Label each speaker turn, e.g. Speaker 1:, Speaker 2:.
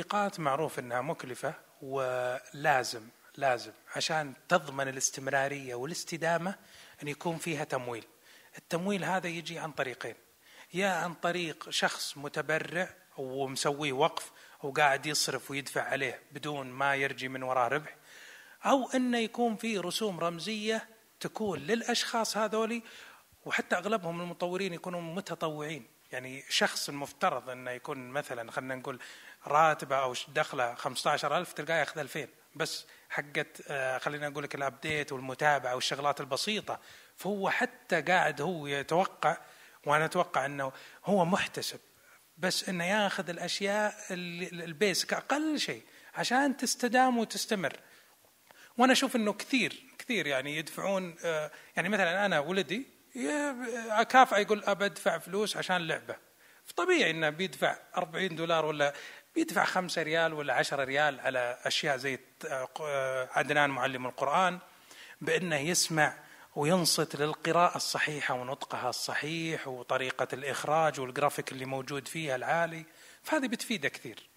Speaker 1: التطبيقات معروف انها مكلفه ولازم لازم عشان تضمن الاستمراريه والاستدامه ان يكون فيها تمويل. التمويل هذا يجي عن طريقين يا عن طريق شخص متبرع ومسويه وقف وقاعد يصرف ويدفع عليه بدون ما يرجي من وراه ربح او انه يكون في رسوم رمزيه تكون للاشخاص هذولي وحتى اغلبهم المطورين يكونوا متطوعين يعني شخص المفترض انه يكون مثلا خلينا نقول راتبه او دخله 15000 تلقاه ياخذ 2000 بس حقت آه، خلينا نقول لك الابديت والمتابعه والشغلات البسيطه فهو حتى قاعد هو يتوقع وانا اتوقع انه هو محتسب بس انه ياخذ الاشياء البيسك اقل شيء عشان تستدام وتستمر وانا اشوف انه كثير كثير يعني يدفعون آه، يعني مثلا انا ولدي اكافئه يقول ابى ادفع فلوس عشان لعبه فطبيعي انه بيدفع 40 دولار ولا بيدفع 5 ريال ولا 10 ريال على اشياء زي عدنان معلم القران بانه يسمع وينصت للقراءة الصحيحة ونطقها الصحيح وطريقة الإخراج والجرافيك اللي موجود فيها العالي فهذه بتفيده كثير